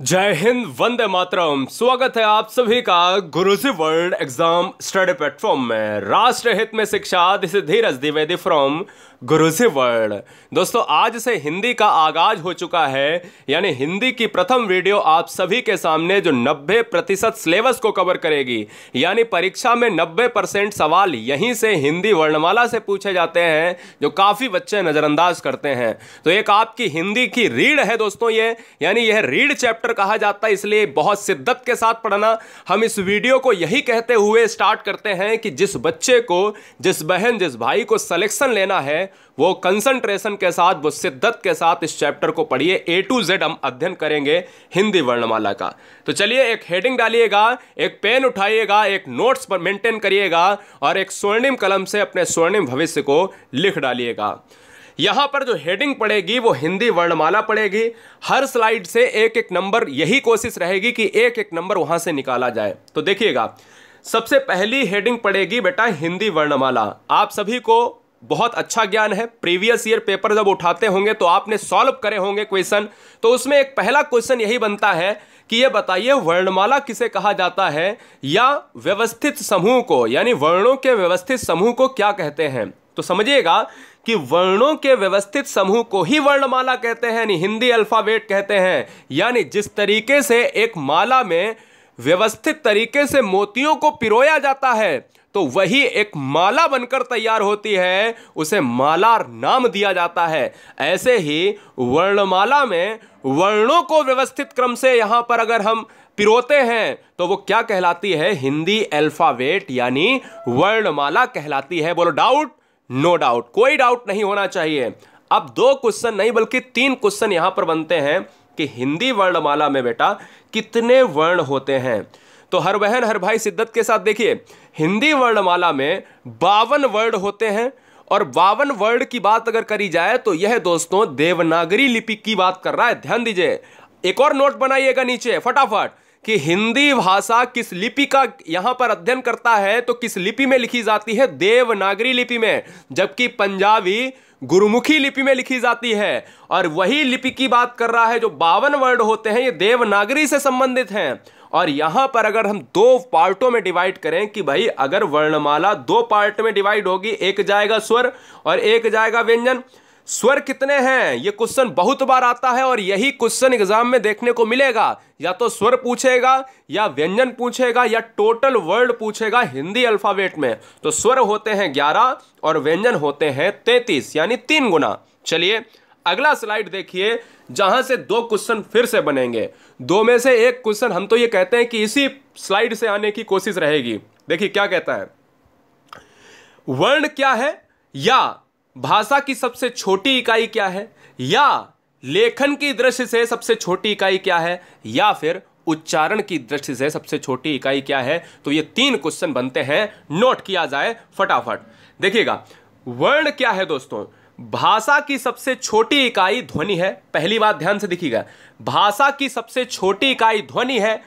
जय हिंद वंदे मातरम स्वागत है आप सभी का Guruji world exam study platform में राष्ट्र हित में शिक्षा this Dheeraj Dwivedi from Guruji world दोस्तों आज से हिंदी का आगाज हो चुका है यानी हिंदी की प्रथम वीडियो आप सभी के सामने जो 90 प्रतिशत सिलेबस को कवर करेगी यानी परीक्षा में 90 परसेंट सवाल यहीं से हिंदी वर्णमाला से पूछे जाते हैं जो काफ़ी बच्चे नज़रअंदाज करते हैं तो एक आपकी हिंदी की रीड है दोस्तों ये यानी यह रीड चैप्टर चैप्टर कहा जाता है इसलिए बहुत शिद्दत के साथ पढ़ना हम इस वीडियो को यही कहते हुए स्टार्ट करते हैं कि जिस बच्चे को जिस बहन जिस भाई को सलेक्शन लेना है वो कंसंट्रेशन के साथ वो शिद्दत के साथ इस चैप्टर को पढ़िए ए टू जेड हम अध्ययन करेंगे हिंदी वर्णमाला का तो चलिए एक हेडिंग डालिएगा एक पेन उठाइएगा एक नोट्स पर मेंटेन करिएगा और एक स्वर्णिम कलम से अपने स्वर्णिम भविष्य को लिख डालिएगा यहां पर जो हेडिंग पड़ेगी वो हिंदी वर्णमाला पड़ेगी हर स्लाइड से एक एक नंबर यही कोशिश रहेगी कि एक एक नंबर वहां से निकाला जाए तो देखिएगा सबसे पहली हेडिंग पड़ेगी बेटा हिंदी वर्णमाला आप सभी को बहुत अच्छा ज्ञान है प्रीवियस ईयर पेपर जब उठाते होंगे तो आपने सॉल्व करे होंगे क्वेश्चन तो उसमें एक पहला क्वेश्चन यही बनता है कि ये बताइए वर्णमाला किसे कहा जाता है या व्यवस्थित समूह को यानी वर्णों के व्यवस्थित समूह को क्या कहते हैं तो समझिएगा कि वर्णों के व्यवस्थित समूह को ही वर्णमाला कहते हैं यानी हिंदी अल्फाबेट कहते हैं यानी जिस तरीके से एक माला में व्यवस्थित तरीके से मोतियों को पिरोया जाता है तो वही एक माला बनकर तैयार होती है उसे मालार नाम दिया जाता है ऐसे ही वर्णमाला में वर्णों को व्यवस्थित क्रम से यहां पर अगर हम पिरोते हैं तो वो क्या कहलाती है हिंदी अल्फावेट यानी वर्णमाला कहलाती है बोलो डाउट नो डाउट कोई डाउट नहीं होना चाहिए अब दो क्वेश्चन नहीं बल्कि तीन क्वेश्चन यहां पर बनते हैं कि हिंदी वर्णमाला में बेटा कितने वर्ण होते हैं तो हर बहन हर भाई सिद्धत के साथ देखिए हिंदी वर्णमाला में बावन वर्ड होते हैं और बावन वर्ड की बात अगर करी जाए तो यह दोस्तों देवनागरी लिपि की बात कर रहा है ध्यान दीजिए एक और नोट बनाइएगा नीचे फटाफट कि हिंदी भाषा किस लिपि का यहां पर अध्ययन करता है तो किस लिपि में लिखी जाती है देवनागरी लिपि में जबकि पंजाबी गुरुमुखी लिपि में लिखी जाती है और वही लिपि की बात कर रहा है जो बावन वर्ड होते हैं ये देवनागरी से संबंधित हैं और यहाँ पर अगर हम दो पार्टों में डिवाइड करें कि भाई अगर वर्णमाला दो पार्ट में डिवाइड होगी एक जाएगा स्वर और एक जाएगा व्यंजन स्वर कितने हैं ये क्वेश्चन बहुत बार आता है और यही क्वेश्चन एग्जाम में देखने को मिलेगा या तो स्वर पूछेगा या व्यंजन पूछेगा या टोटल वर्ड पूछेगा हिंदी अल्फाबेट में तो स्वर होते हैं ग्यारह और व्यंजन होते हैं तैतीस यानी तीन गुना चलिए अगला स्लाइड देखिए जहां से दो क्वेश्चन फिर से बनेंगे दो में से एक क्वेश्चन हम तो ये कहते हैं कि इसी स्लाइड से आने की कोशिश रहेगी देखिए क्या कहता है वर्ण क्या है या भाषा की सबसे छोटी इकाई क्या है या लेखन की दृष्टि से सबसे छोटी इकाई क्या है या फिर उच्चारण की दृष्टि से सबसे छोटी इकाई क्या है तो ये तीन क्वेश्चन बनते हैं नोट किया जाए फटाफट देखिएगा वर्ण क्या है दोस्तों भाषा की सबसे छोटी इकाई ध्वनि है पहली बात ध्यान से देखिएगा भाषा की सबसे छोटी इकाई ध्वनि है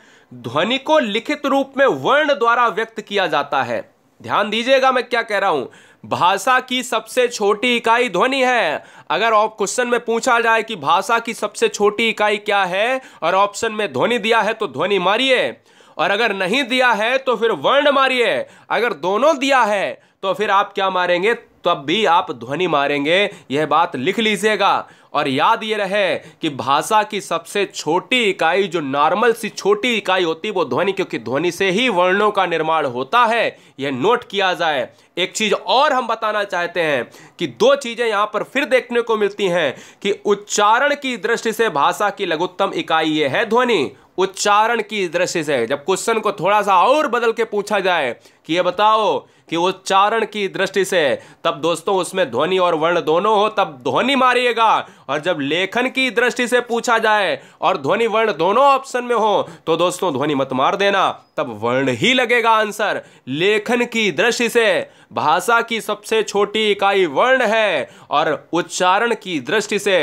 ध्वनि को लिखित रूप में वर्ण द्वारा व्यक्त किया जाता है ध्यान दीजिएगा मैं क्या कह रहा हूं भाषा की सबसे छोटी इकाई ध्वनि है अगर आप क्वेश्चन में पूछा जाए कि भाषा की सबसे छोटी इकाई क्या है और ऑप्शन में ध्वनि दिया है तो ध्वनि मारिए और अगर नहीं दिया है तो फिर वर्ण मारिए अगर दोनों दिया है तो फिर आप क्या मारेंगे तब भी आप ध्वनि मारेंगे यह बात लिख लीजिएगा और याद ये रहे कि भाषा की सबसे छोटी इकाई जो नॉर्मल सी छोटी इकाई होती है वो ध्वनि क्योंकि ध्वनि से ही वर्णों का निर्माण होता है यह नोट किया जाए एक चीज और हम बताना चाहते हैं कि दो चीजें यहां पर फिर देखने को मिलती हैं कि उच्चारण की दृष्टि से भाषा की लघुत्तम इकाई यह है ध्वनि उच्चारण की दृष्टि से जब क्वेश्चन को थोड़ा सा और बदल के पूछा जाए कि यह बताओ कि उच्चारण की दृष्टि से तब दोस्तों उसमें ध्वनि और वर्ण दोनों हो तब ध्वनि मारिएगा और जब लेखन की दृष्टि से पूछा जाए और ध्वनि वर्ण दोनों ऑप्शन में हो तो दोस्तों ध्वनि मत मार देना तब वर्ण ही लगेगा आंसर लेखन की दृष्टि से भाषा की सबसे छोटी इकाई वर्ण है और उच्चारण की दृष्टि से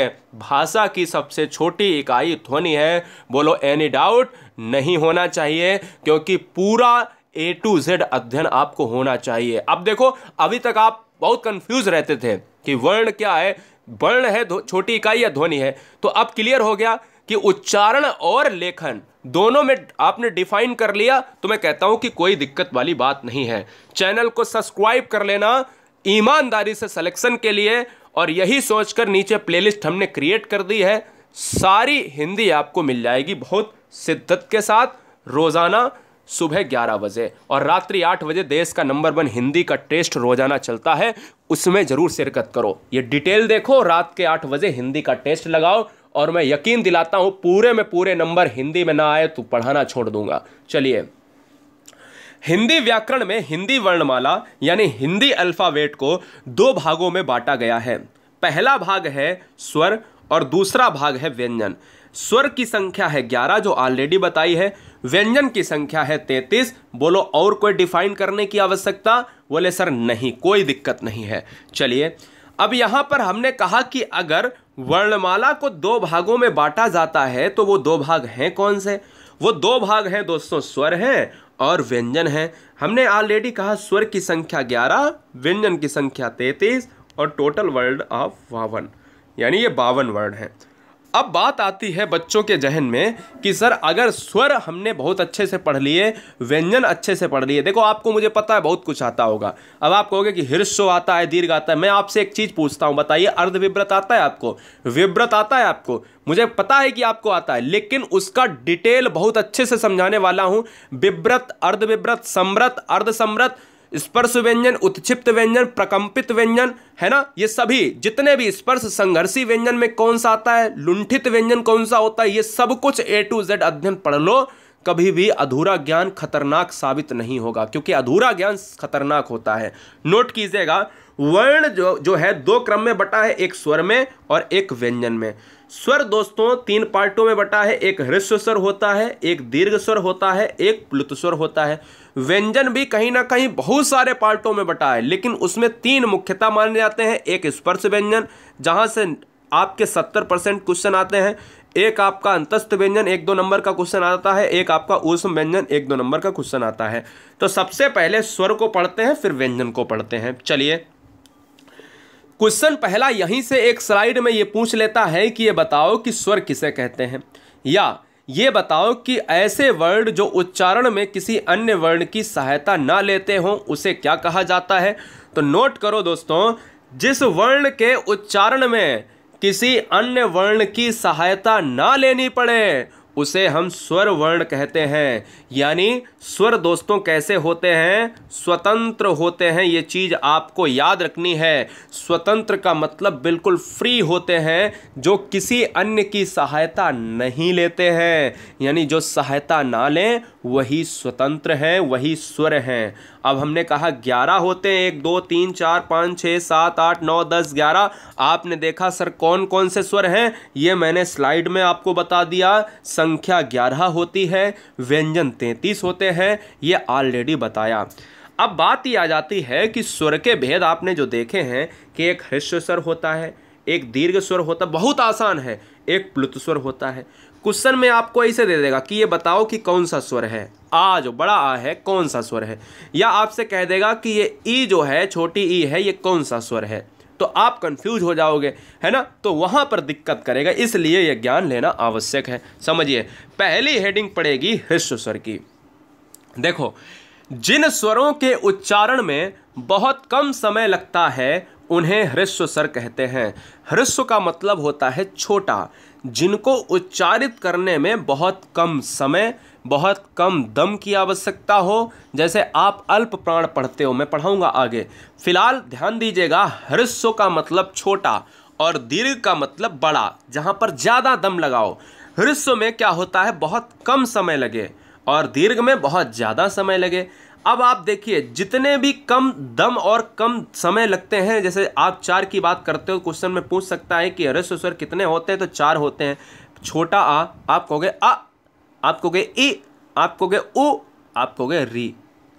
भाषा की सबसे छोटी इकाई ध्वनि है बोलो एनी डाउट नहीं होना चाहिए क्योंकि पूरा ए टू जेड अध्ययन आपको होना चाहिए अब देखो अभी तक आप बहुत कंफ्यूज रहते थे कि वर्ण क्या है वर्ण है छोटी इकाई या ध्वनि है तो अब क्लियर हो गया कि उच्चारण और लेखन दोनों में आपने डिफाइन कर लिया तो मैं कहता हूं कि कोई दिक्कत वाली बात नहीं है चैनल को सब्सक्राइब कर लेना ईमानदारी से सिलेक्शन के लिए और यही सोचकर नीचे प्लेलिस्ट हमने क्रिएट कर दी है सारी हिंदी आपको मिल जाएगी बहुत शिद्दत के साथ रोज़ाना सुबह 11 बजे और रात्रि 8 बजे देश का नंबर वन हिंदी का टेस्ट रोजाना चलता है उसमें ज़रूर शिरकत करो ये डिटेल देखो रात के 8 बजे हिंदी का टेस्ट लगाओ और मैं यकीन दिलाता हूं पूरे में पूरे नंबर हिंदी में ना आए तो पढ़ाना छोड़ दूंगा चलिए हिंदी व्याकरण में हिंदी वर्णमाला यानी हिंदी अल्फ़ावेट को दो भागों में बांटा गया है पहला भाग है स्वर और दूसरा भाग है व्यंजन स्वर की संख्या है ग्यारह जो ऑलरेडी बताई है व्यंजन की संख्या है तैतीस बोलो और कोई डिफाइन करने की आवश्यकता बोले सर नहीं कोई दिक्कत नहीं है चलिए अब यहां पर हमने कहा कि अगर वर्णमाला को दो भागों में बांटा जाता है तो वो दो भाग हैं कौन से वो दो भाग हैं दोस्तों स्वर हैं और व्यंजन हैं हमने ऑलरेडी कहा स्वर की संख्या ग्यारह व्यंजन की संख्या तैतीस और टोटल वर्ड ऑफ बावन यानी ये बावन वर्ड हैं अब बात आती है बच्चों के जहन में कि सर अगर स्वर हमने बहुत अच्छे से पढ़ लिए व्यंजन अच्छे से पढ़ लिए देखो आपको मुझे पता है बहुत कुछ आता होगा अब आप कहोगे कि हृष्यो आता है दीर्घ आता है मैं आपसे एक चीज़ पूछता हूँ बताइए अर्धविव्रत आता है आपको विव्रत आता है आपको मुझे पता है कि आपको आता है लेकिन उसका डिटेल बहुत अच्छे से समझाने वाला हूँ विव्रत अर्धविव्रत समृत अर्ध समृत स्पर्श व्यंजन उत्क्षिप्त व्यंजन प्रकंपित व्यंजन है ना ये सभी जितने भी स्पर्श संघर्षी व्यंजन में कौन सा आता है लुंठित व्यंजन कौन सा होता है ये सब कुछ ए टू जेड अध्ययन पढ़ लो कभी भी अधूरा ज्ञान खतरनाक साबित नहीं होगा क्योंकि अधूरा ज्ञान खतरनाक होता है नोट कीजिएगा वर्ण जो जो है दो क्रम में बटा है एक स्वर में और एक व्यंजन में स्वर दोस्तों तीन पार्टों में बटा है एक ह्रस्व स्वर होता है एक दीर्घ स्वर होता है एक प्लुत स्वर होता है व्यंजन भी कहीं ना कहीं बहुत सारे पार्टों में बटा है लेकिन उसमें तीन मुख्यता माने जाते हैं एक स्पर्श व्यंजन जहाँ से आपके सत्तर परसेंट क्वेश्चन आते हैं एक आपका अंतस्थ व्यंजन एक दो नंबर का क्वेश्चन आता है एक आपका ऊष्म व्यंजन एक दो नंबर का क्वेश्चन आता है तो सबसे पहले स्वर को पढ़ते हैं फिर व्यंजन को पढ़ते हैं चलिए क्वेश्चन पहला यहीं से एक स्लाइड में ये पूछ लेता है कि ये बताओ कि स्वर किसे कहते हैं या ये बताओ कि ऐसे वर्ण जो उच्चारण में किसी अन्य वर्ण की सहायता ना लेते हों उसे क्या कहा जाता है तो नोट करो दोस्तों जिस वर्ण के उच्चारण में किसी अन्य वर्ण की सहायता ना लेनी पड़े उसे हम स्वर वर्ण कहते हैं यानी स्वर दोस्तों कैसे होते हैं स्वतंत्र होते हैं ये चीज़ आपको याद रखनी है स्वतंत्र का मतलब बिल्कुल फ्री होते हैं जो किसी अन्य की सहायता नहीं लेते हैं यानी जो सहायता ना लें वही स्वतंत्र हैं वही स्वर हैं अब हमने कहा ग्यारह होते हैं एक दो तीन चार पाँच छः सात आठ नौ दस ग्यारह आपने देखा सर कौन कौन से स्वर हैं ये मैंने स्लाइड में आपको बता दिया संख्या ग्यारह होती है व्यंजन तैंतीस होते हैं ये ऑलरेडी बताया अब बात ये आ जाती है कि स्वर के भेद आपने जो देखे हैं कि एक हृष्य स्वर होता है एक दीर्घ स्वर होता बहुत आसान है एक प्लुत स्वर होता है क्वेश्चन में आपको ऐसे दे देगा कि ये बताओ कि कौन सा स्वर है आ जो बड़ा आ है कौन सा स्वर है या आपसे कह देगा कि ये ई जो है छोटी ई है ये कौन सा स्वर है तो आप कंफ्यूज हो जाओगे है ना तो वहां पर दिक्कत करेगा इसलिए यह ज्ञान लेना आवश्यक है समझिए पहली हेडिंग पड़ेगी हृष्य स्वर की देखो जिन स्वरों के उच्चारण में बहुत कम समय लगता है उन्हें ह्रस्व सर कहते हैं ह्रस्व का मतलब होता है छोटा जिनको उच्चारित करने में बहुत कम समय बहुत कम दम की आवश्यकता हो जैसे आप अल्प प्राण पढ़ते हो मैं पढ़ाऊंगा आगे फिलहाल ध्यान दीजिएगा ह्रस्व का मतलब छोटा और दीर्घ का मतलब बड़ा जहाँ पर ज़्यादा दम लगाओ ह्रस्व में क्या होता है बहुत कम समय लगे और दीर्घ में बहुत ज़्यादा समय लगे अब आप देखिए जितने भी कम दम और कम समय लगते हैं जैसे आप चार की बात करते हो क्वेश्चन में पूछ सकता है कि अरे सर कितने होते हैं तो चार होते हैं छोटा आ आप कहोगे आ आप कहोगे ई आप कहोगे उ आप कहोगे री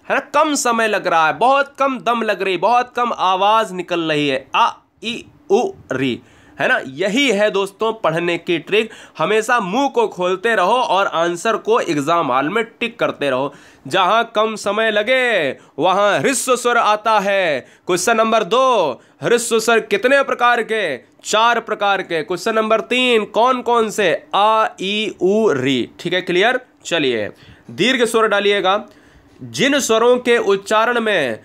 है ना कम समय लग रहा है बहुत कम दम लग रही बहुत कम आवाज़ निकल रही है आ ई उ री है ना यही है दोस्तों पढ़ने की ट्रिक हमेशा मुंह को खोलते रहो और आंसर को एग्जाम हॉल में टिक करते रहो जहां कम समय लगे वहां ह्रस्व स्वर आता है क्वेश्चन नंबर दो ह्रस्व स्वर कितने प्रकार के चार प्रकार के क्वेश्चन नंबर तीन कौन कौन से आ ई उ री ठीक है क्लियर चलिए दीर्घ स्वर डालिएगा जिन स्वरों के उच्चारण में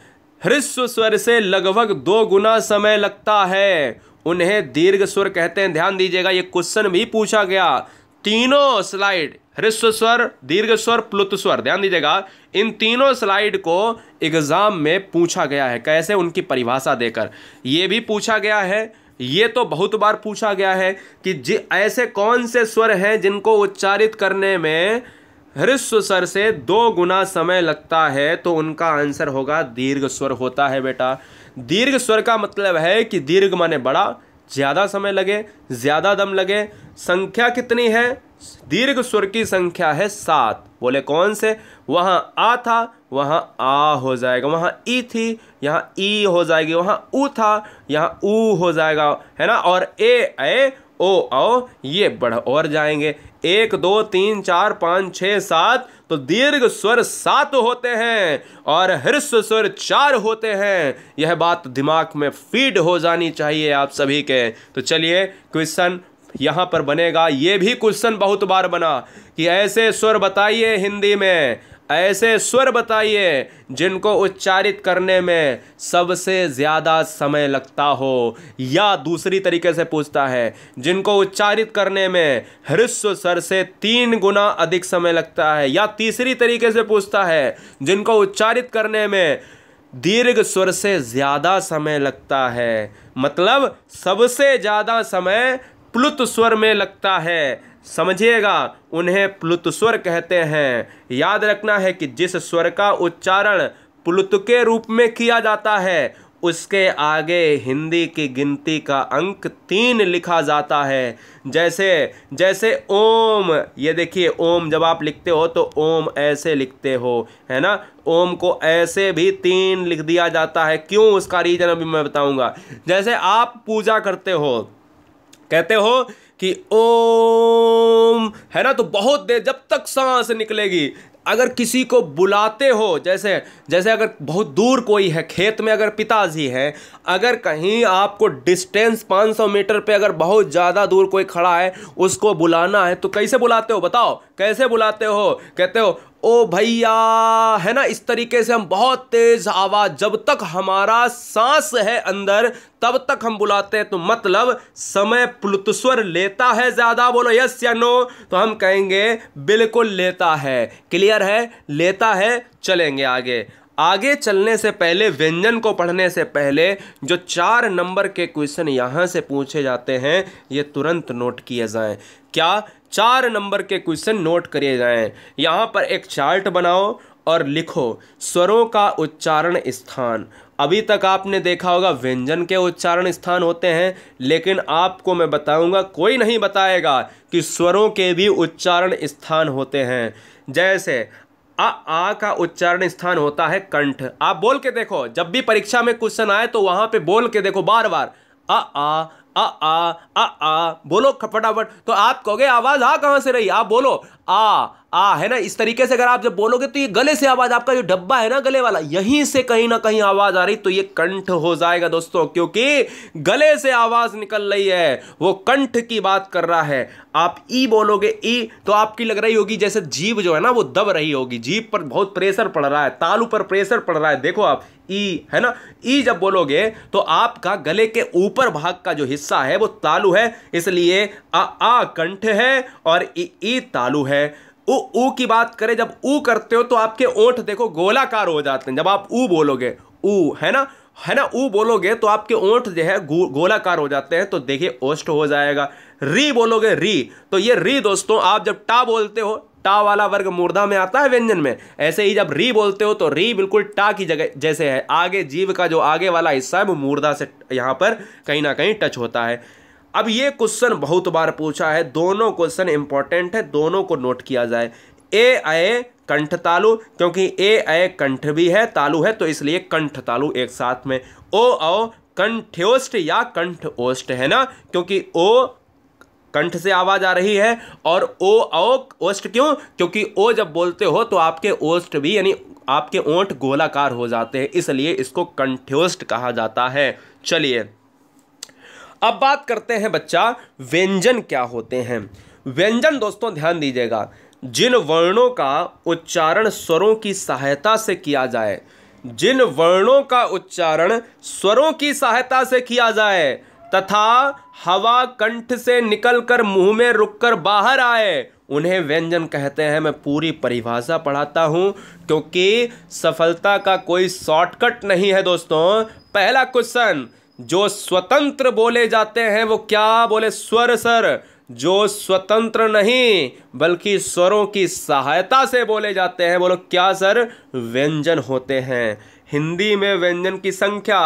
ह्रस्व स्वर से लगभग दो गुना समय लगता है उन्हें दीर्घ स्वर कहते हैं ध्यान दीजिएगा ये क्वेश्चन भी पूछा गया तीनों स्लाइड हृस्व स्वर दीर्घ स्वर प्लुत स्वर ध्यान दीजिएगा इन तीनों स्लाइड को एग्जाम में पूछा गया है कैसे उनकी परिभाषा देकर ये भी पूछा गया है ये तो बहुत बार पूछा गया है कि जि ऐसे कौन से स्वर हैं जिनको उच्चारित करने में हृस्व स्वर से दो गुना समय लगता है तो उनका आंसर होगा दीर्घ स्वर होता है बेटा दीर्घ स्वर का मतलब है कि दीर्घ माने बड़ा ज़्यादा समय लगे ज़्यादा दम लगे संख्या कितनी है दीर्घ स्वर की संख्या है सात बोले कौन से वहाँ आ था वहाँ आ हो जाएगा वहाँ ई थी यहाँ ई हो जाएगी वहाँ ऊ था यहाँ ऊ हो जाएगा है ना और ए ए ओ आओ ये बढ़ और जाएंगे एक दो तीन चार पाँच छः सात तो दीर्घ स्वर सात होते हैं और हृस्व स्वर चार होते हैं यह बात दिमाग में फीड हो जानी चाहिए आप सभी के तो चलिए क्वेश्चन यहाँ पर बनेगा ये भी क्वेश्चन बहुत बार बना कि ऐसे स्वर बताइए हिंदी में ऐसे स्वर बताइए जिनको उच्चारित करने में सबसे ज़्यादा समय लगता हो या दूसरी तरीके से पूछता है जिनको उच्चारित करने में हृस्व सर से तीन गुना अधिक समय लगता है या तीसरी तरीके से पूछता है जिनको उच्चारित करने में दीर्घ स्वर से ज़्यादा समय लगता है मतलब सबसे ज़्यादा समय प्लुत स्वर में लगता है समझिएगा उन्हें प्लुत स्वर कहते हैं याद रखना है कि जिस स्वर का उच्चारण प्लुत के रूप में किया जाता है उसके आगे हिंदी की गिनती का अंक तीन लिखा जाता है जैसे जैसे ओम ये देखिए ओम जब आप लिखते हो तो ओम ऐसे लिखते हो है ना ओम को ऐसे भी तीन लिख दिया जाता है क्यों उसका रीज़न अभी मैं बताऊंगा जैसे आप पूजा करते हो कहते हो कि ओम है ना तो बहुत देर जब तक सांस निकलेगी अगर किसी को बुलाते हो जैसे जैसे अगर बहुत दूर कोई है खेत में अगर पिताजी हैं अगर कहीं आपको डिस्टेंस 500 मीटर पे अगर बहुत ज़्यादा दूर कोई खड़ा है उसको बुलाना है तो कैसे बुलाते हो बताओ कैसे बुलाते हो कहते हो ओ भैया है ना इस तरीके से हम बहुत तेज़ आवाज़ जब तक हमारा सांस है अंदर तब तक हम बुलाते हैं तो मतलब समय प्लुतस्वर लेता है ज़्यादा बोलो यस या नो तो हम कहेंगे बिल्कुल लेता है क्लियर है लेता है चलेंगे आगे आगे चलने से पहले व्यंजन को पढ़ने से पहले जो चार नंबर के क्वेश्चन यहाँ से पूछे जाते हैं ये तुरंत नोट किए जाए क्या चार नंबर के क्वेश्चन नोट करिए जाएं यहाँ पर एक चार्ट बनाओ और लिखो स्वरों का उच्चारण स्थान अभी तक आपने देखा होगा व्यंजन के उच्चारण स्थान होते हैं लेकिन आपको मैं बताऊंगा कोई नहीं बताएगा कि स्वरों के भी उच्चारण स्थान होते हैं जैसे आ आ का उच्चारण स्थान होता है कंठ आप बोल के देखो जब भी परीक्षा में क्वेश्चन आए तो वहाँ पे बोल के देखो बार बार आ आ आ आ आ आ बोलो फटाफट तो आप कहोगे आवाज़ आ कहाँ से रही आप बोलो आ आ है ना इस तरीके से अगर आप जब बोलोगे तो ये गले से आवाज आपका जो डब्बा है ना गले वाला यहीं से कहीं ना कहीं आवाज आ रही तो ये कंठ हो जाएगा दोस्तों क्योंकि गले से आवाज निकल रही है वो कंठ की बात कर रहा है आप ई बोलोगे ई तो आपकी लग रही होगी जैसे जीव जो है ना वो दब रही होगी जीव पर बहुत प्रेशर पड़ रहा है तालू पर प्रेशर पड़ रहा है देखो आप ई है ना ई जब बोलोगे तो आपका गले के ऊपर भाग का जो हिस्सा है वो तालू है इसलिए आ, आ कंठ है और ई तालू है है ऊ ऊ की बात करें जब ऊ करते हो तो आपके ओठ देखो गोलाकार हो जाते हैं जब आप ऊ बोलोगे ऊ है ना है ना ऊ बोलोगे तो आपके ओंठ जो है गोलाकार हो जाते हैं तो देखिए ओष्ट हो जाएगा री बोलोगे री तो ये री दोस्तों आप जब टा बोलते हो टा वाला वर्ग मुर्दा में आता है व्यंजन में ऐसे ही जब री बोलते हो तो री बिल्कुल टा की जगह जैसे है आगे जीव का जो आगे वाला हिस्सा है वो मुर्दा से यहाँ पर कहीं ना कहीं टच होता है अब ये क्वेश्चन बहुत बार पूछा है दोनों क्वेश्चन इंपॉर्टेंट है दोनों को नोट किया जाए ए आए कंठ तालु क्योंकि ए आए कंठ भी है तालु है तो इसलिए कंठ तालु एक साथ में ओ औ कंठ्योष्ट या कंठ ओष्ट है ना क्योंकि ओ कंठ से आवाज आ रही है और ओ औ ओष्ट क्यों क्योंकि ओ जब बोलते हो तो आपके ओष्ट भी यानी आपके ओंठ गोलाकार हो जाते हैं इसलिए इसको कंठ्योष्ट कहा जाता है चलिए अब बात करते हैं बच्चा व्यंजन क्या होते हैं व्यंजन दोस्तों ध्यान दीजिएगा जिन वर्णों का उच्चारण स्वरों की सहायता से किया जाए जिन वर्णों का उच्चारण स्वरों की सहायता से किया जाए तथा हवा कंठ से निकलकर मुंह में रुककर बाहर आए उन्हें व्यंजन कहते हैं मैं पूरी परिभाषा पढ़ाता हूँ क्योंकि सफलता का कोई शॉर्टकट नहीं है दोस्तों पहला क्वेश्चन जो स्वतंत्र बोले जाते हैं वो क्या बोले स्वर सर जो स्वतंत्र नहीं बल्कि स्वरों की सहायता से बोले जाते हैं बोलो क्या सर व्यंजन होते हैं हिंदी में व्यंजन की संख्या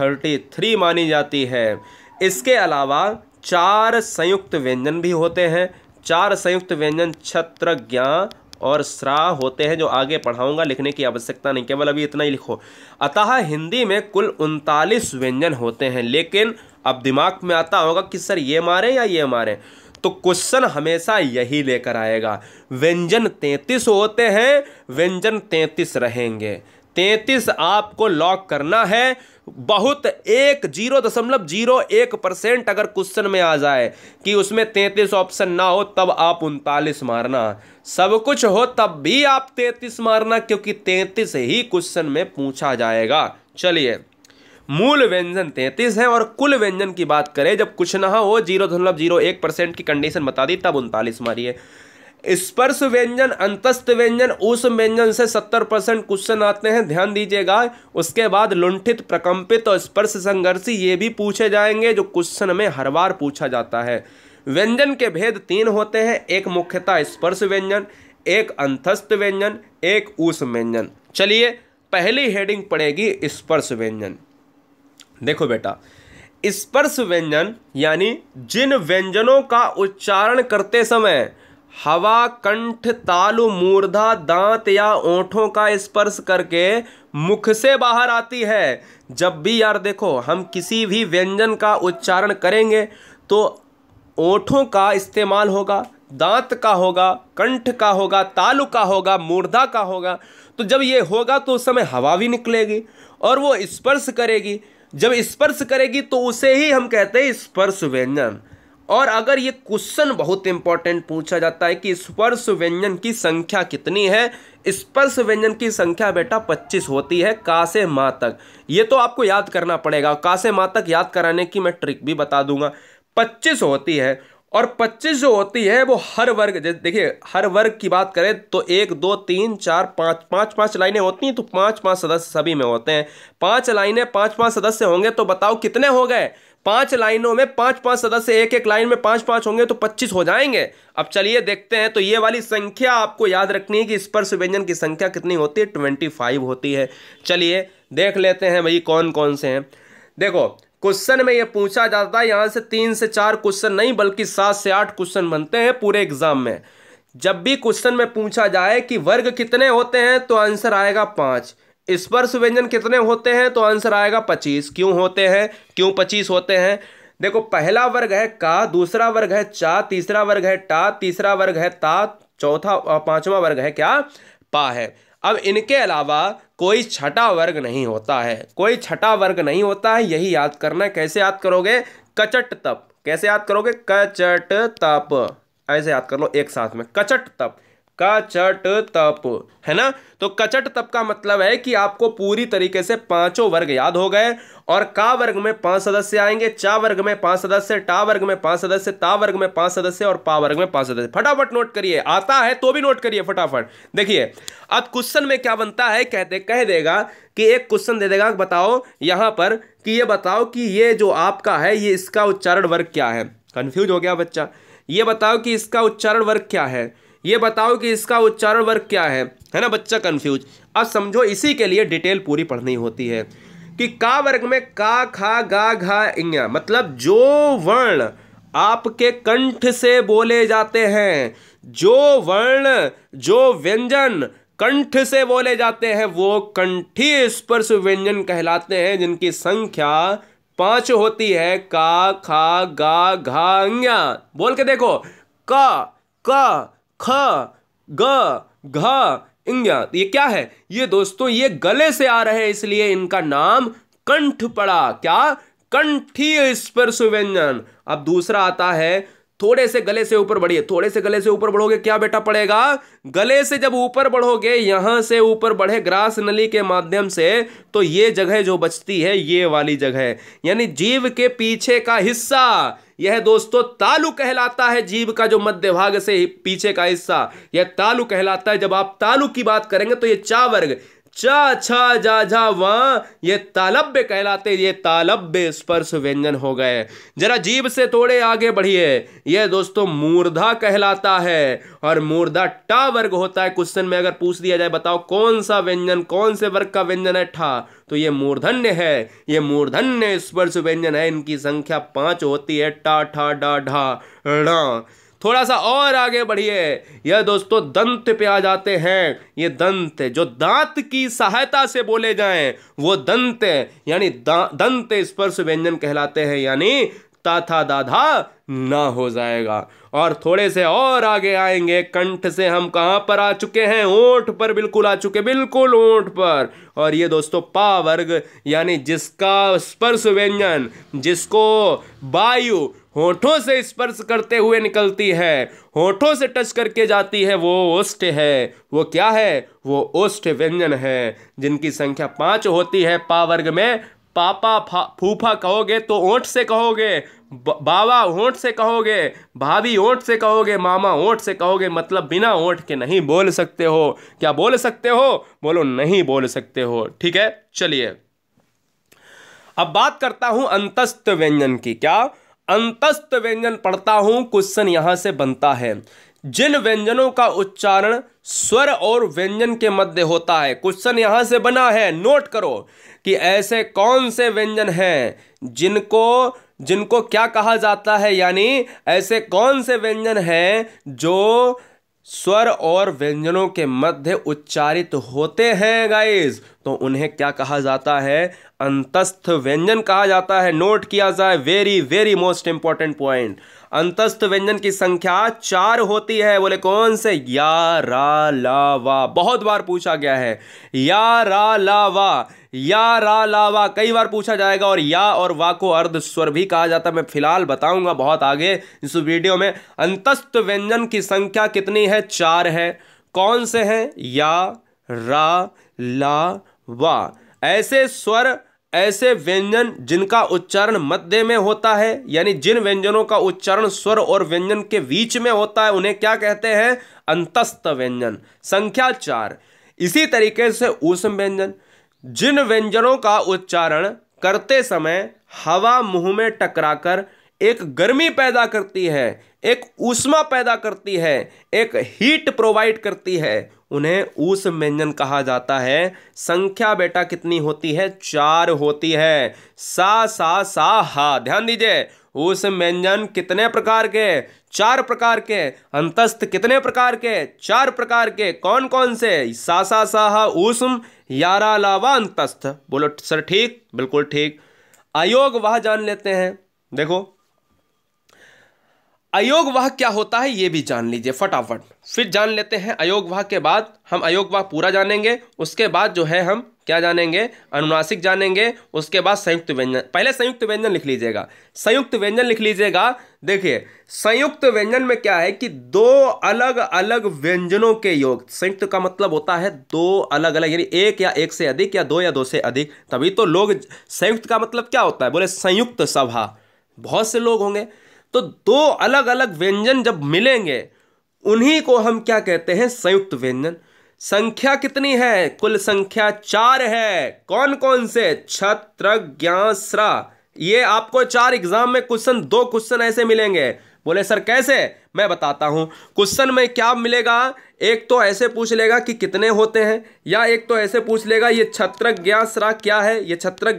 थर्टी थ्री मानी जाती है इसके अलावा चार संयुक्त व्यंजन भी होते हैं चार संयुक्त व्यंजन छत्र ज्ञा और श्रा होते हैं जो आगे पढ़ाऊंगा लिखने की आवश्यकता नहीं केवल अभी इतना ही लिखो अतः हिंदी में कुल उनतालीस व्यंजन होते हैं लेकिन अब दिमाग में आता होगा कि सर ये मारें या ये मारें तो क्वेश्चन हमेशा यही लेकर आएगा व्यंजन तैंतीस होते हैं व्यंजन तैंतीस रहेंगे तैंतीस आपको लॉक करना है बहुत एक जीरो दशमलव जीरो एक परसेंट अगर क्वेश्चन में आ जाए कि उसमें तैंतीस ऑप्शन ना हो तब आप उनतालीस मारना सब कुछ हो तब भी आप तैंतीस मारना क्योंकि तैंतीस ही क्वेश्चन में पूछा जाएगा चलिए मूल व्यंजन तैंतीस है और कुल व्यंजन की बात करें जब कुछ ना हो जीरो दशमलव जीरो एक परसेंट की कंडीशन बता दी तब उनतालीस मारिए स्पर्श व्यंजन अंतस्थ व्यंजन उस व्यंजन से सत्तर परसेंट क्वेश्चन आते हैं ध्यान दीजिएगा उसके बाद लुंठित प्रकम्पित और स्पर्श संघर्षी ये भी पूछे जाएंगे जो क्वेश्चन में हर बार पूछा जाता है व्यंजन के भेद तीन होते हैं एक मुख्यतः स्पर्श व्यंजन एक अंतस्थ व्यंजन एक ऊस व्यंजन चलिए पहली हेडिंग पड़ेगी स्पर्श व्यंजन देखो बेटा स्पर्श व्यंजन यानी जिन व्यंजनों का उच्चारण करते समय हवा कंठ तालु मूर्धा दांत या ओठों का स्पर्श करके मुख से बाहर आती है जब भी यार देखो हम किसी भी व्यंजन का उच्चारण करेंगे तो ओठों का इस्तेमाल होगा दांत का होगा कंठ का होगा तालु का होगा मूर्धा का होगा तो जब ये होगा तो उस समय हवा भी निकलेगी और वो स्पर्श करेगी जब स्पर्श करेगी तो उसे ही हम कहते हैं स्पर्श व्यंजन और अगर ये क्वेश्चन बहुत इंपॉर्टेंट पूछा जाता है कि स्पर्श व्यंजन की संख्या कितनी है स्पर्श व्यंजन की संख्या बेटा 25 होती है कासे माँ तक ये तो आपको याद करना पड़ेगा कासे माँ तक याद कराने की मैं ट्रिक भी बता दूंगा 25 होती है और 25 जो होती है वो हर वर्ग देखिए हर वर्ग की बात करें तो एक दो तीन चार पाँच पाँच पाँच लाइनें होती हैं तो पाँच पाँच सदस्य सभी में होते हैं पाँच लाइनें पाँच पाँच सदस्य होंगे तो बताओ कितने हो गए पांच लाइनों में पांच पांच सदस्य एक एक लाइन में पांच पांच होंगे तो पच्चीस हो जाएंगे अब चलिए देखते हैं तो ये वाली संख्या आपको याद रखनी है कि स्पर्श व्यंजन की संख्या कितनी होती है ट्वेंटी फाइव होती है चलिए देख लेते हैं भाई कौन कौन से हैं देखो क्वेश्चन में ये पूछा जाता है यहाँ से तीन से चार क्वेश्चन नहीं बल्कि सात से आठ क्वेश्चन बनते हैं पूरे एग्जाम में जब भी क्वेश्चन में पूछा जाए कि वर्ग कितने होते हैं तो आंसर आएगा पाँच स्पर्श व्यंजन कितने होते हैं तो आंसर आएगा पच्चीस क्यों होते हैं क्यों पच्चीस होते हैं देखो पहला वर्ग है का दूसरा वर्ग है चा तीसरा वर्ग है टा तीसरा वर्ग है ता चौथा पांचवा वर्ग है क्या पा है अब इनके अलावा कोई छठा वर्ग नहीं होता है कोई छठा वर्ग नहीं होता है यही याद करना कैसे याद करोगे कचट तप कैसे याद करोगे कचट तप ऐसे याद कर लो एक साथ में कचट तप कचट तप है ना तो कचट तप का मतलब है कि आपको पूरी तरीके से पांचों वर्ग याद हो गए और का वर्ग में पांच सदस्य आएंगे चा वर्ग में पांच सदस्य टा वर्ग में पांच सदस्य ता वर्ग में पांच सदस्य और पा वर्ग में पांच सदस्य फटाफट नोट करिए आता है तो भी नोट करिए फटाफट देखिए अब क्वेश्चन में क्या बनता है कहते कह देगा कि एक क्वेश्चन दे देगा बताओ यहां पर कि ये बताओ कि ये जो आपका है ये इसका उच्चारण वर्ग क्या है कंफ्यूज हो गया बच्चा ये बताओ कि इसका उच्चारण वर्ग क्या है ये बताओ कि इसका उच्चारण वर्ग क्या है है ना बच्चा कन्फ्यूज अब समझो इसी के लिए डिटेल पूरी पढ़नी होती है कि का वर्ग में का खा गा घा इंगा मतलब जो वर्ण आपके कंठ से बोले जाते हैं जो वर्ण जो व्यंजन कंठ से बोले जाते हैं वो कंठी स्पर्श व्यंजन कहलाते हैं जिनकी संख्या पांच होती है का खा गा घा बोल के देखो का का ख ग घ तो ये क्या है ये दोस्तों ये गले से आ रहे हैं इसलिए इनका नाम कंठ पड़ा क्या कंठीय स्पर्श व्यंजन अब दूसरा आता है थोड़े से गले से ऊपर बढ़िए थोड़े से गले से ऊपर बढ़ोगे क्या बेटा पड़ेगा गले से जब ऊपर बढ़ोगे यहां से ऊपर बढ़े ग्रास नली के माध्यम से तो ये जगह जो बचती है ये वाली जगह यानी जीव के पीछे का हिस्सा यह दोस्तों तालु कहलाता है जीव का जो मध्य भाग से पीछे का हिस्सा यह तालु कहलाता है जब आप तालु की बात करेंगे तो यह चा वर्ग चा छा जा झा व ये तालब्य कहलाते ये तालब्य स्पर्श व्यंजन हो गए जरा जीव से थोड़े आगे बढ़िए यह दोस्तों मूर्धा कहलाता है और मूर्धा टा वर्ग होता है क्वेश्चन में अगर पूछ दिया जाए बताओ कौन सा व्यंजन कौन से वर्ग का व्यंजन है ठा तो ये मूर्धन्य है ये मूर्धन्य स्पर्श व्यंजन है इनकी संख्या पांच होती है टा ठा डा ढा ढा थोड़ा सा और आगे बढ़िए यह दोस्तों दंत पे आ जाते हैं ये दंत जो दांत की सहायता से बोले जाएं वो दंत यानी दंत स्पर्श व्यंजन कहलाते हैं यानी ताथा दाधा ना हो जाएगा और थोड़े से और आगे आएंगे कंठ से हम कहाँ पर आ चुके हैं ओठ पर बिल्कुल आ चुके बिल्कुल ओठ पर और ये दोस्तों पा वर्ग यानी जिसका स्पर्श व्यंजन जिसको वायु होठों से स्पर्श करते हुए निकलती है होठों से टच करके जाती है वो ओष्ठ है वो क्या है वो ओष्ठ व्यंजन है जिनकी संख्या पांच होती है पा वर्ग में पापा फूफा कहोगे तो ओठ से कहोगे बाबा ओठ से कहोगे भाभी ओठ से कहोगे मामा ओठ से कहोगे मतलब बिना ओठ के नहीं बोल सकते हो क्या बोल सकते हो बोलो नहीं बोल सकते हो ठीक है चलिए अब बात करता हूं अंतस्थ व्यंजन की क्या अंतस्थ व्यंजन पढ़ता हूं क्वेश्चन यहां से बनता है जिन व्यंजनों का उच्चारण स्वर और व्यंजन के मध्य होता है क्वेश्चन यहां से बना है नोट करो कि ऐसे कौन से व्यंजन हैं जिनको जिनको क्या कहा जाता है यानी ऐसे कौन से व्यंजन हैं जो स्वर और व्यंजनों के मध्य उच्चारित होते हैं गाइज तो उन्हें क्या कहा जाता है अंतस्थ व्यंजन कहा जाता है नोट किया जाए very very most important point अंतस्थ व्यंजन की संख्या चार होती है बोले कौन से या रा ला वा बहुत बार पूछा गया है या रा ला वा या रा ला वा कई बार पूछा जाएगा और या और वा को अर्ध स्वर भी कहा जाता है मैं फिलहाल बताऊंगा बहुत आगे इस वीडियो में अंतस्थ व्यंजन की संख्या कितनी है चार है कौन से हैं या रा ला वा ऐसे स्वर ऐसे व्यंजन जिनका उच्चारण मध्य में होता है यानी जिन व्यंजनों का उच्चारण स्वर और व्यंजन के बीच में होता है उन्हें क्या कहते हैं अंतस्थ व्यंजन संख्या चार इसी तरीके से उष्म व्यंजन जिन व्यंजनों का उच्चारण करते समय हवा मुंह में टकराकर एक गर्मी पैदा करती है एक ऊष्मा पैदा करती है एक हीट प्रोवाइड करती है उन्हें उस व्यंजन कहा जाता है संख्या बेटा कितनी होती है चार होती है सा सा सा हा ध्यान दीजिए उस व्यंजन कितने प्रकार के चार प्रकार के अंतस्थ कितने प्रकार के चार प्रकार के कौन कौन से सा सा सा हा उष्म यारा लावा अंतस्थ बोलो सर ठीक बिल्कुल ठीक अयोग वह जान लेते हैं देखो अयोग वह क्या होता है ये भी जान लीजिए फटाफट फिर जान लेते हैं अयोग वह के बाद हम अयोग वह पूरा जानेंगे उसके बाद जो है हम क्या जानेंगे अनुनासिक जानेंगे उसके बाद संयुक्त व्यंजन पहले संयुक्त व्यंजन लिख लीजिएगा संयुक्त व्यंजन लिख लीजिएगा देखिए संयुक्त व्यंजन में क्या है कि दो अलग अलग व्यंजनों के योग संयुक्त का मतलब होता है दो अलग अलग यानी एक या एक से अधिक या दो या दो से अधिक तभी तो लोग संयुक्त का मतलब क्या होता है बोले संयुक्त सभा बहुत से लोग होंगे तो दो अलग अलग व्यंजन जब मिलेंगे उन्हीं को हम क्या कहते हैं संयुक्त व्यंजन संख्या कितनी है कुल संख्या चार है कौन कौन से छत्र ये आपको चार एग्जाम में क्वेश्चन दो क्वेश्चन ऐसे मिलेंगे बोले सर कैसे मैं बताता हूं क्वेश्चन में क्या मिलेगा एक तो ऐसे पूछ लेगा कि कितने होते हैं या एक तो ऐसे पूछ लेगा ये छत्र क्या है ये छत्र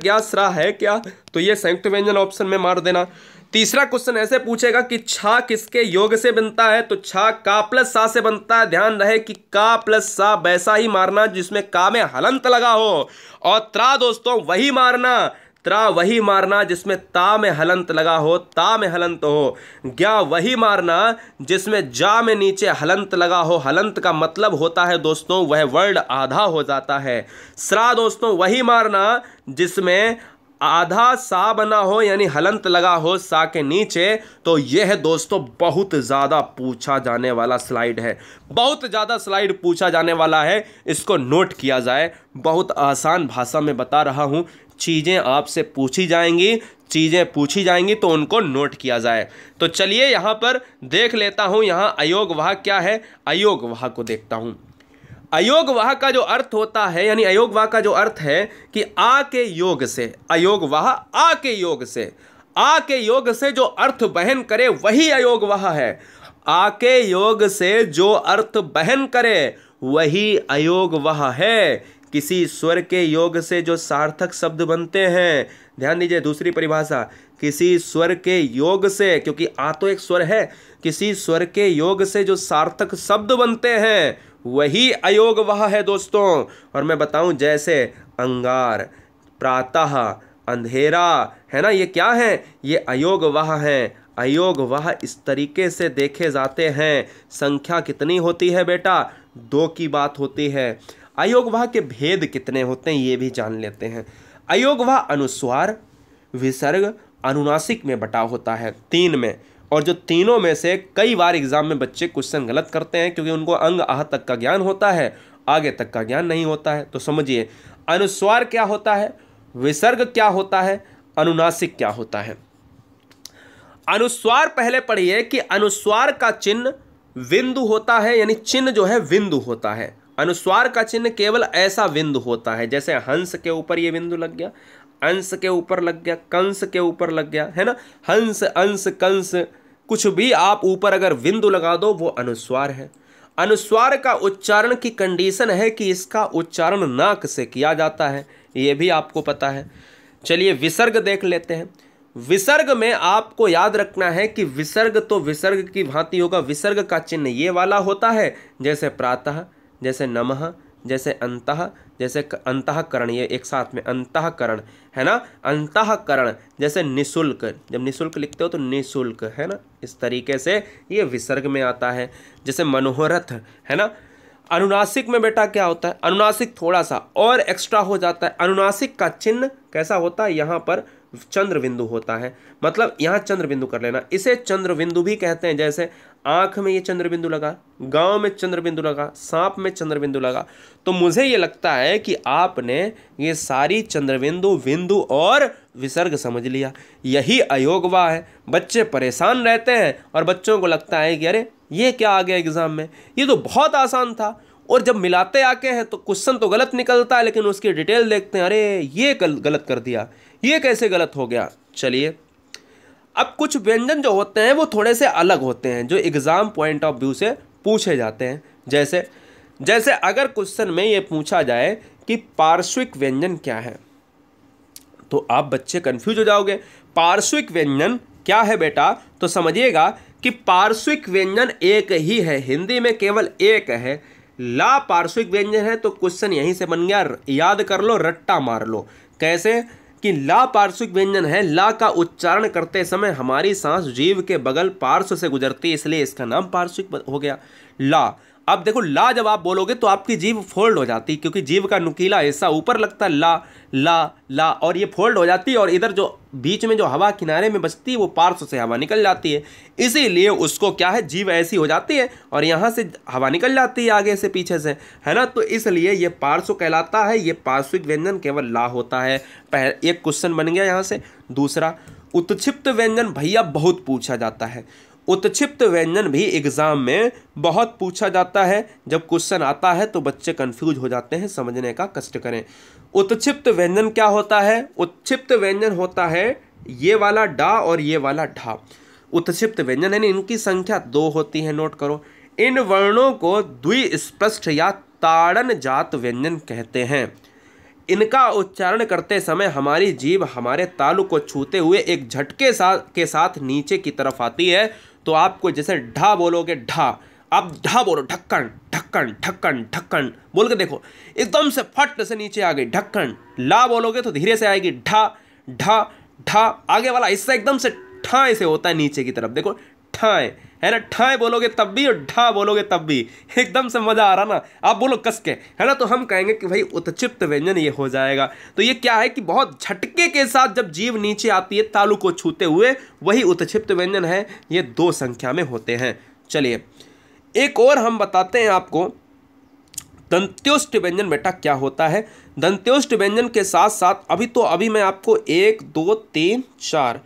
है क्या तो ये संयुक्त व्यंजन ऑप्शन में मार देना तीसरा क्वेश्चन ऐसे पूछेगा कि छा किसके योग से बनता है तो छा का प्लस सा से बनता है ध्यान रहे कि का प्लस सा वैसा ही मारना जिसमें का में हलंत लगा हो और त्रा दोस्तों वही मारना त्रा वही मारना जिसमें ता में हलंत लगा हो ता में हलंत हो ग्या वही मारना जिसमें जा में नीचे हलंत लगा हो हलंत का मतलब होता है दोस्तों वह वर्ड आधा हो जाता है स्रा दोस्तों वही मारना जिसमें आधा सा बना हो यानी हलंत लगा हो सा के नीचे तो यह है दोस्तों बहुत ज़्यादा पूछा जाने वाला स्लाइड है बहुत ज़्यादा स्लाइड पूछा जाने वाला है इसको नोट किया जाए बहुत आसान भाषा में बता रहा हूँ चीज़ें आपसे पूछी जाएंगी चीज़ें पूछी जाएंगी तो उनको नोट किया जाए तो चलिए यहाँ पर देख लेता हूँ यहाँ अयोग वहा क्या है अयोग वहा को देखता हूँ वाह का जो अर्थ होता है यानी अयोग वाह का जो अर्थ है कि आ के योग से वाह आ के योग से आ के योग से जो अर्थ बहन करे वही वाह है आ के योग से जो अर्थ बहन करे वही वाह है किसी स्वर के योग से जो सार्थक शब्द बनते हैं ध्यान दीजिए दूसरी परिभाषा किसी स्वर के योग से क्योंकि आ तो एक स्वर है किसी स्वर के योग से जो सार्थक शब्द बनते हैं वही अयोग वह है दोस्तों और मैं बताऊं जैसे अंगार प्रातः अंधेरा है ना ये क्या है ये अयोग वह हैं अयोग वह इस तरीके से देखे जाते हैं संख्या कितनी होती है बेटा दो की बात होती है अयोग वह के भेद कितने होते हैं ये भी जान लेते हैं अयोग वह अनुस्वार विसर्ग अनुनासिक में बटा होता है तीन में और जो तीनों में से कई बार एग्ज़ाम में बच्चे क्वेश्चन गलत करते हैं क्योंकि उनको अंग आह तक का ज्ञान होता है आगे तक का ज्ञान नहीं होता है तो समझिए अनुस्वार क्या होता है विसर्ग क्या होता है अनुनासिक क्या होता है अनुस्वार पहले पढ़िए कि अनुस्वार का चिन्ह बिंदु होता है यानी चिन्ह जो है बिंदु होता है अनुस्वार का चिन्ह केवल ऐसा बिंदु होता है जैसे हंस के ऊपर ये बिंदु लग गया अंश के ऊपर लग गया कंस के ऊपर लग गया है ना हंस अंश कंस कुछ भी आप ऊपर अगर बिंदु लगा दो वो अनुस्वार है अनुस्वार का उच्चारण की कंडीशन है कि इसका उच्चारण नाक से किया जाता है ये भी आपको पता है चलिए विसर्ग देख लेते हैं विसर्ग में आपको याद रखना है कि विसर्ग तो विसर्ग की भांति होगा विसर्ग का चिन्ह ये वाला होता है जैसे प्रातः जैसे नमः जैसे अंतः जैसे अंतकरण ये एक साथ में अंतकरण है ना अंतकरण जैसे निशुल्क जब निशुल्क लिखते हो तो निशुल्क है ना इस तरीके से ये विसर्ग में आता है जैसे मनोहरथ है ना अनुनासिक में बेटा क्या होता है अनुनासिक थोड़ा सा और एक्स्ट्रा हो जाता है अनुनासिक का चिन्ह कैसा होता है यहाँ पर चंद्र बिंदु होता है मतलब यहाँ चंद्र बिंदु कर लेना इसे चंद्र बिंदु भी कहते हैं जैसे आँख में ये चंद्रबिंदु लगा गांव में चंद्रबिंदु लगा सांप में चंद्रबिंदु लगा तो मुझे ये लगता है कि आपने ये सारी चंद्रबिंदु बिंदु और विसर्ग समझ लिया यही अयोगवा है बच्चे परेशान रहते हैं और बच्चों को लगता है कि अरे ये क्या आ गया एग्ज़ाम में ये तो बहुत आसान था और जब मिलाते आके हैं तो क्वेश्चन तो गलत निकलता है लेकिन उसकी डिटेल देखते हैं अरे ये गलत कर दिया ये कैसे गलत हो गया चलिए अब कुछ व्यंजन जो होते हैं वो थोड़े से अलग होते हैं जो एग्ज़ाम पॉइंट ऑफ व्यू से पूछे जाते हैं जैसे जैसे अगर क्वेश्चन में ये पूछा जाए कि पार्श्विक व्यंजन क्या है तो आप बच्चे कन्फ्यूज हो जाओगे पार्श्विक व्यंजन क्या है बेटा तो समझिएगा कि पार्श्विक व्यंजन एक ही है हिंदी में केवल एक है ला पार्श्विक व्यंजन है तो क्वेश्चन यहीं से बन गया याद कर लो रट्टा मार लो कैसे कि ला पार्श्विक व्यंजन है ला का उच्चारण करते समय हमारी सांस जीव के बगल पार्श्व से गुजरती है इसलिए इसका नाम पार्श्विक हो गया ला अब देखो ला जब आप बोलोगे तो आपकी जीव फोल्ड हो जाती क्योंकि जीव का नुकीला हिस्सा ऊपर लगता है ला ला ला और ये फोल्ड हो जाती है और इधर जो बीच में जो हवा किनारे में बचती है वो पार्श्व से हवा निकल जाती है इसीलिए उसको क्या है जीव ऐसी हो जाती है और यहाँ से हवा निकल जाती है आगे से पीछे से है ना तो इसलिए ये पार्श्व कहलाता है ये पार्श्विक व्यंजन केवल ला होता है पहले एक क्वेश्चन बन गया यहाँ से दूसरा उत्क्षिप्त व्यंजन भैया बहुत पूछा जाता है उत्क्षिप्त व्यंजन भी एग्ज़ाम में बहुत पूछा जाता है जब क्वेश्चन आता है तो बच्चे कंफ्यूज हो जाते हैं समझने का कष्ट करें उत्क्षिप्त व्यंजन क्या होता है उत्क्षिप्त व्यंजन होता है ये वाला डा और ये वाला ढा उत्क्षिप्त व्यंजन यानी इनकी संख्या दो होती है नोट करो इन वर्णों को द्विस्पृष्ट या ताड़न जात व्यंजन कहते हैं इनका उच्चारण करते समय हमारी जीभ हमारे तालु को छूते हुए एक झटके साथ के साथ नीचे की तरफ आती है तो आपको जैसे ढा बोलोगे ढा आप ढा बोलो ढक्कन ढक्कन ढक्कन ढक्कन बोल के देखो एकदम से फट से नीचे आ गई ढक्कन ला बोलोगे तो धीरे से आएगी ढा ढा ढा आगे वाला हिस्सा एकदम से ठाए से होता है नीचे की तरफ देखो ठाए है ना ठाए बोलोगे तब भी और ढा बोलोगे तब भी एकदम से मज़ा आ रहा ना आप बोलो कस के है ना तो हम कहेंगे कि भाई उत्क्षिप्त व्यंजन ये हो जाएगा तो ये क्या है कि बहुत झटके के साथ जब जीव नीचे आती है तालु को छूते हुए वही उत्क्षिप्त व्यंजन है ये दो संख्या में होते हैं चलिए एक और हम बताते हैं आपको दंत्योष्ट व्यंजन बेटा क्या होता है दंत्योष्ट व्यंजन के साथ साथ अभी तो अभी मैं आपको एक दो तीन चार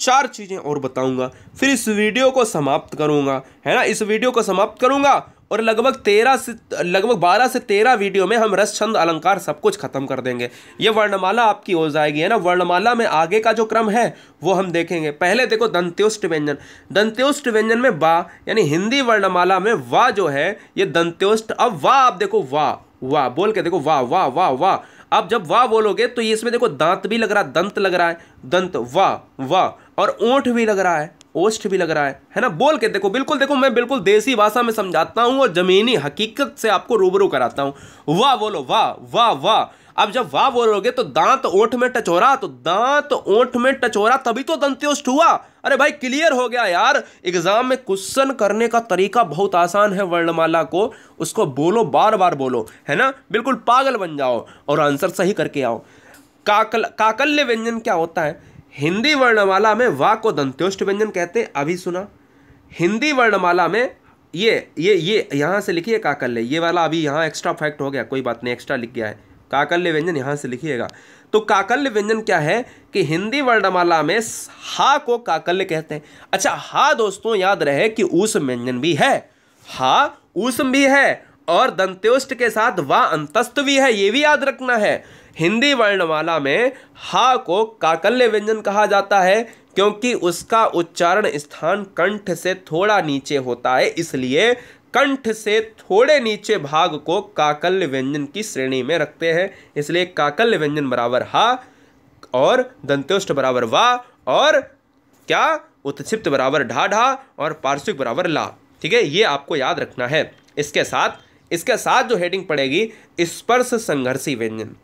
चार चीज़ें और बताऊंगा फिर इस वीडियो को समाप्त करूंगा है ना इस वीडियो को समाप्त करूंगा और लगभग तेरह से लगभग बारह से तेरह वीडियो में हम रस छंद अलंकार सब कुछ खत्म कर देंगे ये वर्णमाला आपकी हो जाएगी है ना वर्णमाला में आगे का जो क्रम है वो हम देखेंगे पहले देखो दंत्योष्ट व्यंजन दंत्योष्ट व्यंजन में बा यानी हिंदी वर्णमाला में वाह जो है ये दंत्योष्ट अब वा आप देखो वा वाह बोल के देखो वाह वाह वाह वाह आप जब वाह बोलोगे तो ये इसमें देखो दांत भी लग रहा है दंत लग रहा है दंत वाह वाह और ओठ भी लग रहा है ओष्ट भी लग रहा है है ना बोल के देखो बिल्कुल देखो मैं बिल्कुल देसी भाषा में समझाता हूँ और ज़मीनी हकीकत से आपको रूबरू कराता हूँ वाह बोलो वाह वाह वाह अब जब वाह बोलोगे तो दांत ओठ में टच हो रहा तो दांत ओठ में टच हो रहा तभी तो दंत्योष्ट हुआ अरे भाई क्लियर हो गया यार एग्जाम में क्वेश्चन करने का तरीका बहुत आसान है वर्णमाला को उसको बोलो बार बार बोलो है ना बिल्कुल पागल बन जाओ और आंसर सही करके आओ काकल काकल्य व्यंजन क्या होता है हिंदी वर्णमाला में वा को दंत्योष्ट व्यंजन कहते हैं अभी सुना हिंदी वर्णमाला में ये ये ये यहाँ से लिखिए काकल्य ये वाला अभी यहाँ एक्स्ट्रा फैक्ट हो गया कोई बात नहीं एक्स्ट्रा लिख गया है काकल्य व्यंजन यहाँ से लिखिएगा तो काकल्य व्यंजन क्या है कि हिंदी वर्णमाला में हा को काकल्य कहते हैं अच्छा हा दोस्तों याद रहे कि ऊष्म व्यंजन भी है हा ऊष्म भी है और दंत्योष्ट के साथ वा अंतस्त भी है ये भी याद रखना है हिंदी वर्णमाला में हा को काकल्य व्यंजन कहा जाता है क्योंकि उसका उच्चारण स्थान कंठ से थोड़ा नीचे होता है इसलिए कंठ से थोड़े नीचे भाग को काकल्य व्यंजन की श्रेणी में रखते हैं इसलिए काकल्य व्यंजन बराबर हा और दंत्योष्ट बराबर वा और क्या उत्क्षिप्त बराबर ढा ढा और पार्श्विक बराबर ला ठीक है ये आपको याद रखना है इसके साथ इसके साथ जो हेडिंग पड़ेगी स्पर्श संघर्षी व्यंजन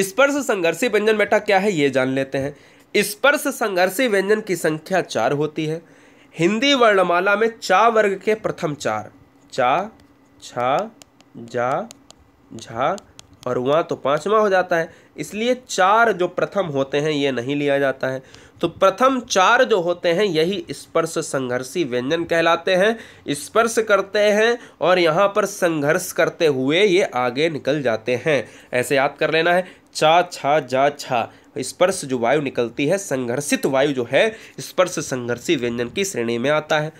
स्पर्श संघर्षी व्यंजन बेटा क्या है ये जान लेते हैं स्पर्श संघर्षी व्यंजन की संख्या चार होती है हिंदी वर्णमाला में चा वर्ग के प्रथम चार चा छा जा झा और वहाँ तो पाँचवा हो जाता है इसलिए चार जो प्रथम होते हैं ये नहीं लिया जाता है तो प्रथम चार जो होते हैं यही स्पर्श संघर्षी व्यंजन कहलाते हैं स्पर्श करते हैं और यहाँ पर संघर्ष करते हुए ये आगे निकल जाते हैं ऐसे याद कर लेना है चा छा जा छा स्पर्श जो वायु निकलती है संघर्षित वायु जो है स्पर्श संघर्षी व्यंजन की श्रेणी में आता है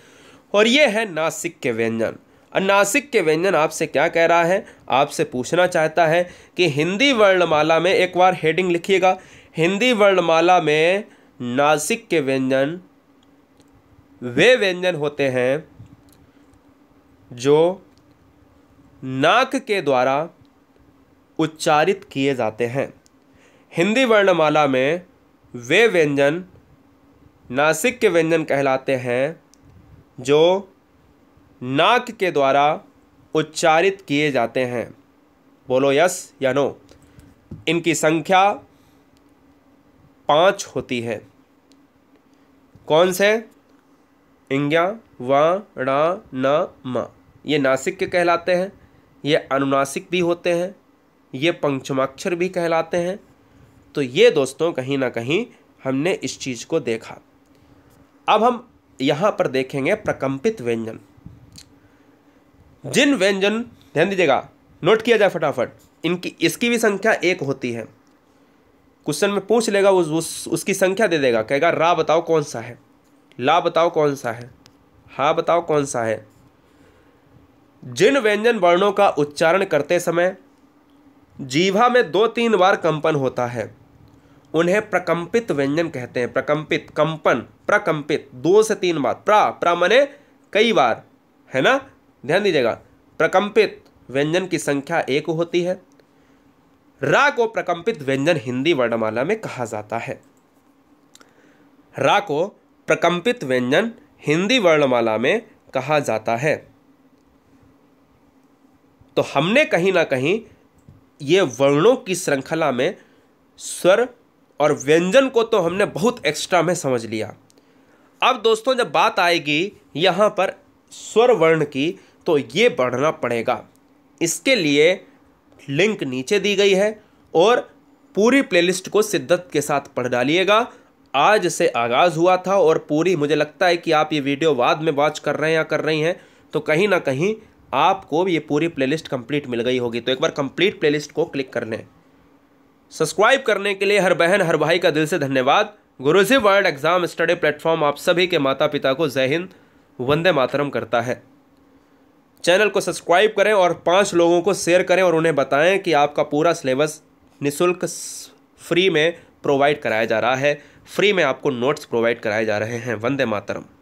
और ये है नासिक के व्यंजन अनासिक के व्यंजन आपसे क्या कह रहा है आपसे पूछना चाहता है कि हिंदी वर्णमाला में एक बार हेडिंग लिखिएगा हिंदी वर्णमाला में नासिक के व्यंजन वे व्यंजन होते हैं जो नाक के द्वारा उच्चारित किए जाते हैं हिंदी वर्णमाला में वे व्यंजन नासिक के व्यंजन कहलाते हैं जो नाक के द्वारा उच्चारित किए जाते हैं बोलो यस या नो इनकी संख्या पाँच होती है कौन से इंज्ञा व णा न म ये नासिक के कहलाते हैं ये अनुनासिक भी होते हैं ये पंचमाक्षर भी कहलाते हैं तो ये दोस्तों कहीं ना कहीं हमने इस चीज़ को देखा अब हम यहाँ पर देखेंगे प्रकम्पित व्यंजन जिन व्यंजन ध्यान दीजिएगा नोट किया जाए फटाफट इनकी इसकी भी संख्या एक होती है क्वेश्चन में पूछ लेगा उस, उस उसकी संख्या दे देगा कहेगा रा बताओ कौन सा है ला बताओ कौन सा है हा बताओ कौन सा है जिन व्यंजन वर्णों का उच्चारण करते समय जीवा में दो तीन बार कंपन होता है उन्हें प्रकंपित व्यंजन कहते हैं प्रकंपित कंपन प्रकंपित दो से तीन बार प्रा प्रा मने कई बार है ना ध्यान दीजिएगा प्रकम्पित व्यंजन की संख्या एक होती है रा को प्रकम्पित व्यंजन हिंदी वर्णमाला में कहा जाता है रा को प्रकंपित व्यंजन हिंदी वर्णमाला में कहा जाता है तो हमने कहीं ना कहीं ये वर्णों की श्रृंखला में स्वर और व्यंजन को तो हमने बहुत एक्स्ट्रा में समझ लिया अब दोस्तों जब बात आएगी यहाँ पर स्वर वर्ण की तो ये बढ़ना पड़ेगा इसके लिए लिंक नीचे दी गई है और पूरी प्लेलिस्ट को शिद्दत के साथ पढ़ डालिएगा आज से आगाज़ हुआ था और पूरी मुझे लगता है कि आप ये वीडियो बाद में वॉच कर रहे हैं या कर रही हैं तो कहीं ना कहीं आपको ये पूरी प्लेलिस्ट कंप्लीट मिल गई होगी तो एक बार कंप्लीट प्लेलिस्ट को क्लिक कर लें सब्सक्राइब करने के लिए हर बहन हर भाई का दिल से धन्यवाद Guruji world exam study platform आप सभी के माता पिता को जय हिंद वंदे मातरम करता है चैनल को सब्सक्राइब करें और पाँच लोगों को शेयर करें और उन्हें बताएं कि आपका पूरा सिलेबस निःशुल्क फ्री में प्रोवाइड कराया जा रहा है फ्री में आपको नोट्स प्रोवाइड कराए जा रहे हैं वंदे मातरम